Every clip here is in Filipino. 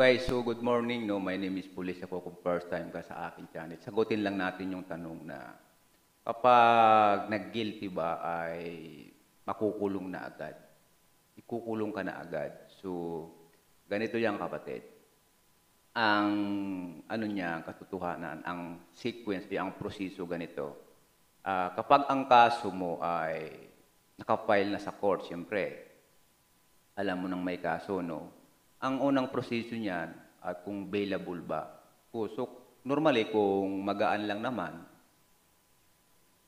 Okay, so good morning. No, my name is Police Ako kung first time ka sa akin channel. Sagutin lang natin yung tanong na kapag nag-guilty ba ay makukulong na agad. Ikukulong ka na agad. So, ganito yan kapatid. Ang ano niya, katotohanan, ang sequence, ang proseso ganito. Uh, kapag ang kaso mo ay nakapile na sa court, siyempre, alam mo nang may kaso, no? Ang unang proseso niyan, at kung bailable ba. So, normally, kung magaan lang naman,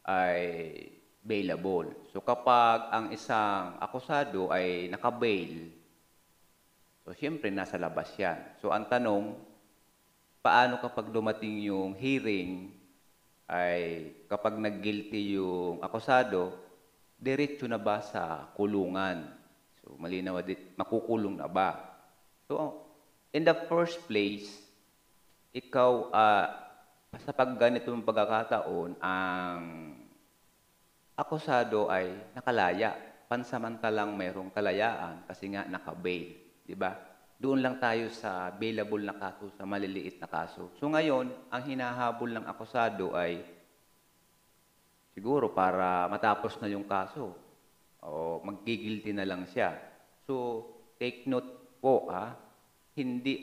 ay bailable. So, kapag ang isang akusado ay nakabail, so, siyempre, nasa labas yan. So, ang tanong, paano kapag dumating yung hearing ay kapag nag-guilty yung akusado, diretso na ba sa kulungan? So, malinaw, makukulong na ba? So, in the first place, ikaw, uh, sa pagganitong pagkakataon, ang akusado ay nakalaya. Pansamantalang mayroong kalayaan kasi nga nakabail. Diba? ba? doon lang tayo sa available na kaso, sa maliliit na kaso. So ngayon, ang hinahabol ng akusado ay siguro para matapos na yung kaso o magigilty na lang siya. So take note po ha, hindi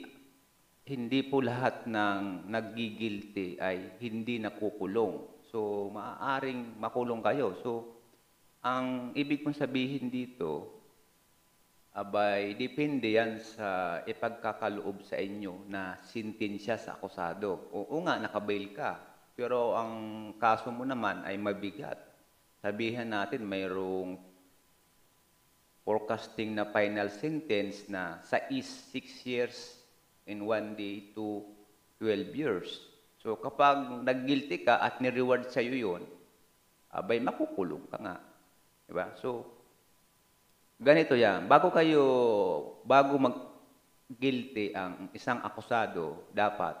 hindi po lahat ng nagigilty ay hindi nakukulong. So maaaring makulong kayo. So ang ibig kong sabihin dito, abay depende yan sa ipagkakaloob sa inyo na sintensya sa akusado. Oo nga, nakabail ka, pero ang kaso mo naman ay mabigat. Sabihan natin mayroong forecasting na final sentence na sa is 6 years in one day to 12 years. So kapag nag-guilty ka at ni-reward sa'yo yun, abay makukulong ka nga. Diba? So Ganito yan, bago kayo, bago mag-guilty ang isang akusado, dapat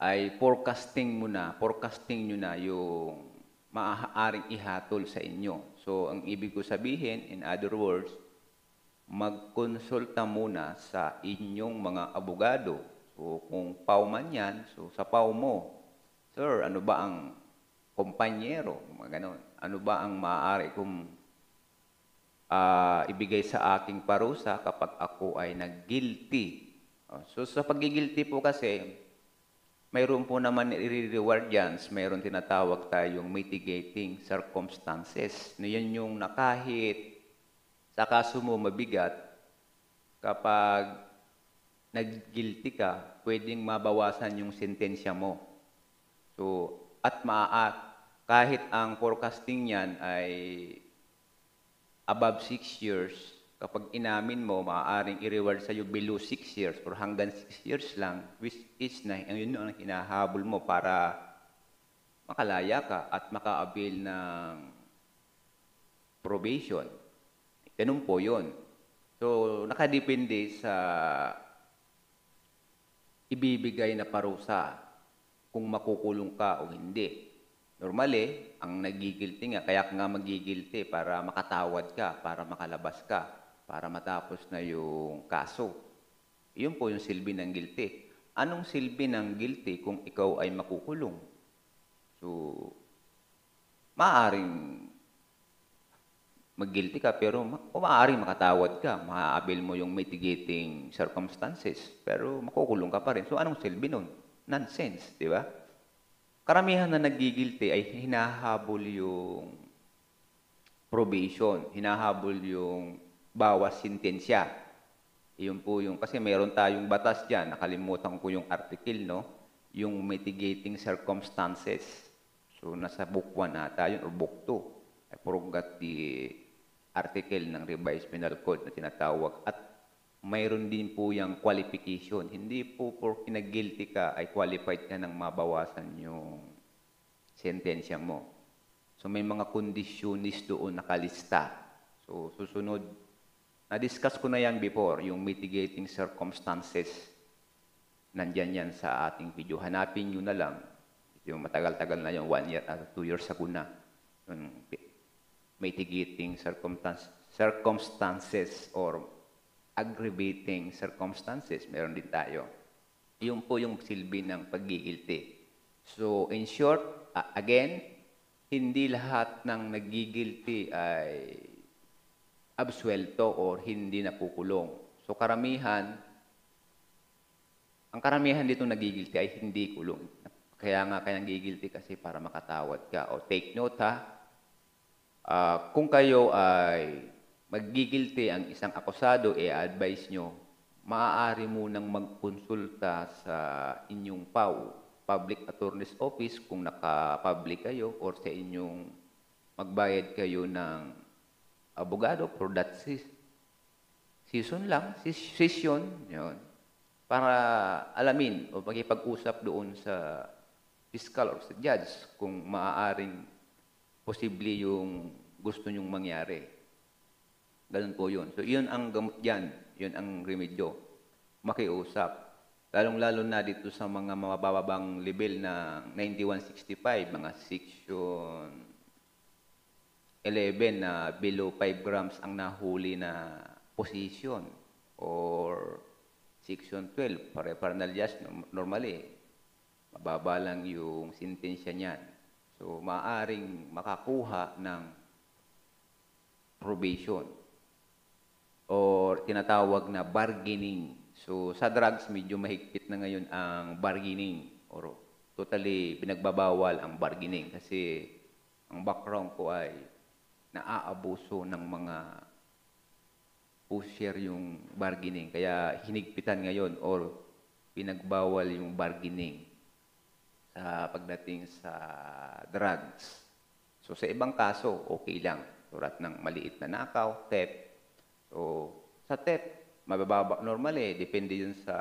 ay forecasting mo na, forecasting nyo na yung maaaring ihatol sa inyo. So, ang ibig ko sabihin, in other words, magkonsulta muna sa inyong mga abogado. So, kung pau man yan, so sa pau mo, Sir, ano ba ang kumpanyero? Ganon. Ano ba ang maaari kong uh, ibigay sa aking parusa kapag ako ay nag-guilty. Oh, so sa pagigilty po kasi, mayroon po naman i-reward yan. Mayroon tinatawag tayong mitigating circumstances. No, yan yung nakahit sa kaso mo mabigat, kapag nag-guilty ka, pwedeng mabawasan yung sentensya mo. So, at maaat, kahit ang forecasting niyan ay above 6 years, kapag inamin mo, maaaring i-reward sa'yo below 6 years or hanggang 6 years lang, which is na yun ang hinahabol mo para makalaya ka at maka-avail ng probation. Ganun po yun. So, nakadepende sa ibibigay na parusa kung makukulong ka o hindi. Normally, ang nagigilty nga, kaya nga magigilty para makatawad ka, para makalabas ka, para matapos na yung kaso. Yun po yung silbi ng guilty. Anong silbi ng guilty kung ikaw ay makukulong? So, maaring mag-guilty ka pero o maaaring makatawad ka, maaabil mo yung mitigating circumstances pero makukulong ka pa rin. So anong silbi nun? Nonsense, di ba? karamihan na nagigilty ay hinahabol yung probation, hinahabol yung bawas sentensya. Iyon po yung, kasi meron tayong batas dyan, nakalimutan ko yung article, no? Yung mitigating circumstances. So, nasa book 1 na tayo, or book 2. I forgot the article ng revised penal code na tinatawag at mayroon din po yung qualification. Hindi po por kinag-guilty ka ay qualified ka ng mabawasan yung sentensya mo. So may mga conditionis doon nakalista. So susunod, na-discuss ko na yan before, yung mitigating circumstances. Nandyan yan sa ating video. Hanapin nyo na lang. Yung matagal-tagal na yung one year, uh, two years ago na. Yung mitigating circumstance, circumstances or aggravating circumstances, meron din tayo. Yun po yung silbi ng pagigilty. So, in short, uh, again, hindi lahat ng nagigilty ay absuelto or hindi napukulong. So, karamihan, ang karamihan dito nagigilty ay hindi kulong. Kaya nga kaya nagigilty kasi para makatawad ka. O take note ha, uh, kung kayo ay magigilti ang isang akusado, i-advise nyo, maaari mo nang magkonsulta sa inyong PAW, Public Attorney's Office, kung naka-public kayo, or sa inyong magbayad kayo ng abogado for that season lang, session, yun, para alamin o makipag-usap doon sa fiscal or sa judge kung maaaring posible yung gusto nyong mangyari. Ganun po yun. So, yun ang gamot dyan. Yun ang remedyo. Makiusap. Lalong-lalo na dito sa mga mabababang level na 9165, mga section 11 na below 5 grams ang nahuli na position or section 12, parapernal just normally. Mababa lang yung sentensya niyan. So, maaring makakuha ng probation or tinatawag na bargaining. So sa drugs, medyo mahigpit na ngayon ang bargaining or totally pinagbabawal ang bargaining kasi ang background ko ay naaabuso ng mga pusher yung bargaining. Kaya hinigpitan ngayon or pinagbawal yung bargaining sa pagdating sa drugs. So sa ibang kaso, okay lang. Surat ng maliit na nakaw, theft, o sa TEP, mabababa normally, eh, depende yun sa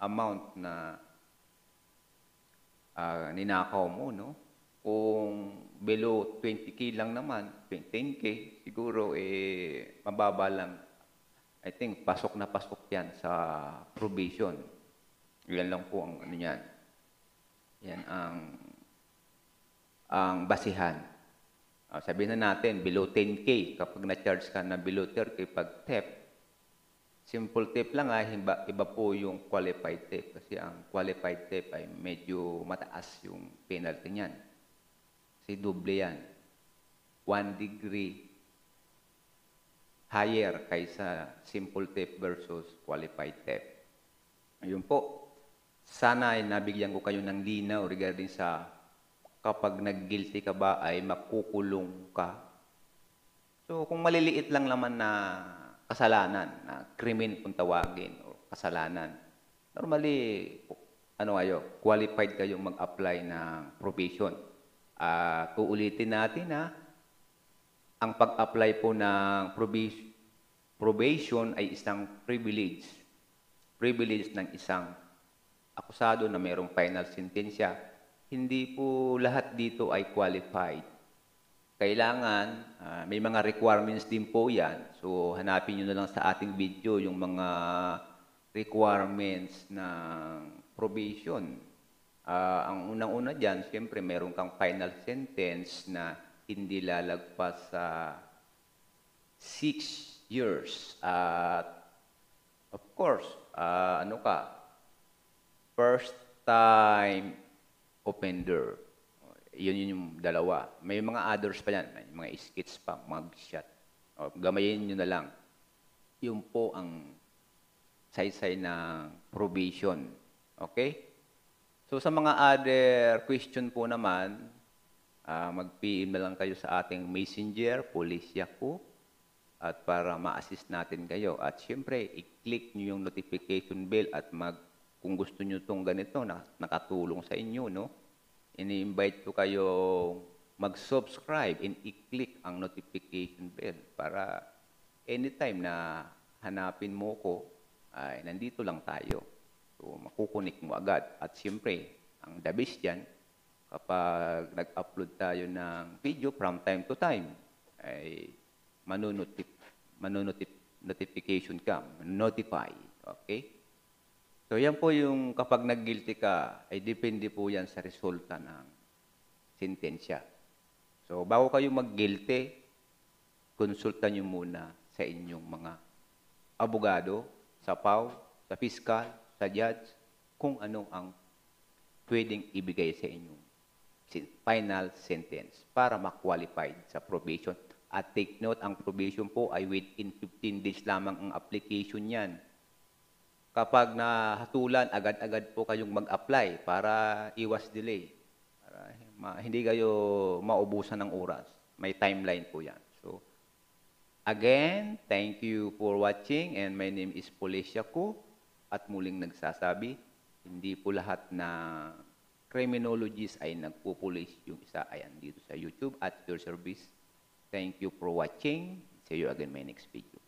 amount na uh, ninakaw mo, no? Kung below 20K lang naman, 10K, siguro, eh, mababa lang. I think, pasok na pasok yan sa probation. Yan lang po ang ano yan. Yan ang ang basihan. Uh, sabihin na natin, below 10K, kapag na-charge ka na below 30, pag tip, simple tip lang ah, iba, iba po yung qualified tip kasi ang qualified tip ay medyo mataas yung penalty niyan. Kasi doble yan. One degree higher kaysa simple tip versus qualified tip. Ayun po. Sana ay nabigyan ko kayo ng linaw regarding sa kapag nag-guilty ka ba ay makukulong ka. So kung maliliit lang naman na kasalanan, na krimen kung tawagin, o kasalanan, normally, ano kayo, qualified kayong mag-apply ng probation. At uh, uulitin natin na ang pag-apply po ng probation, probation ay isang privilege. Privilege ng isang akusado na mayroong final sentensya hindi po lahat dito ay qualified. Kailangan, uh, may mga requirements din po yan. So, hanapin nyo na lang sa ating video yung mga requirements ng probation. Uh, ang unang-una dyan, siyempre, meron kang final sentence na hindi lalagpas sa uh, six years. At uh, of course, uh, ano ka, first time offender. Yun, yun yung dalawa. May mga others pa yan. May mga skits pa, mugshot. O, gamayin nyo na lang. Yun po ang say-say na probation. Okay? So sa mga other question po naman, uh, ah, mag-PM na lang kayo sa ating messenger, Policia ko, at para ma-assist natin kayo. At siyempre, i-click nyo yung notification bell at mag- kung gusto nyo itong ganito, na, nakatulong sa inyo, no? Ini-invite ko kayo mag-subscribe and i-click ang notification bell para anytime na hanapin mo ko, ay nandito lang tayo. So, makukunik mo agad. At siyempre, ang the best dyan, kapag nag-upload tayo ng video from time to time, ay manunotip, manunotip, notification ka, notify. Okay? So yan po yung kapag nag-guilty ka, ay depende po yan sa resulta ng sentensya. So bago kayo mag-guilty, konsulta nyo muna sa inyong mga abogado, sa PAW, sa fiscal, sa judge, kung ano ang pwedeng ibigay sa inyong final sentence para ma-qualified sa probation. At take note, ang probation po ay within 15 days lamang ang application niyan kapag nahatulan, agad-agad po kayong mag-apply para iwas delay. Para hindi kayo maubusan ng oras. May timeline po yan. So, again, thank you for watching and my name is Policia Ko at muling nagsasabi, hindi po lahat na criminologists ay nagpupulis. Yung isa ay andito sa YouTube at your service. Thank you for watching. See you again my next video.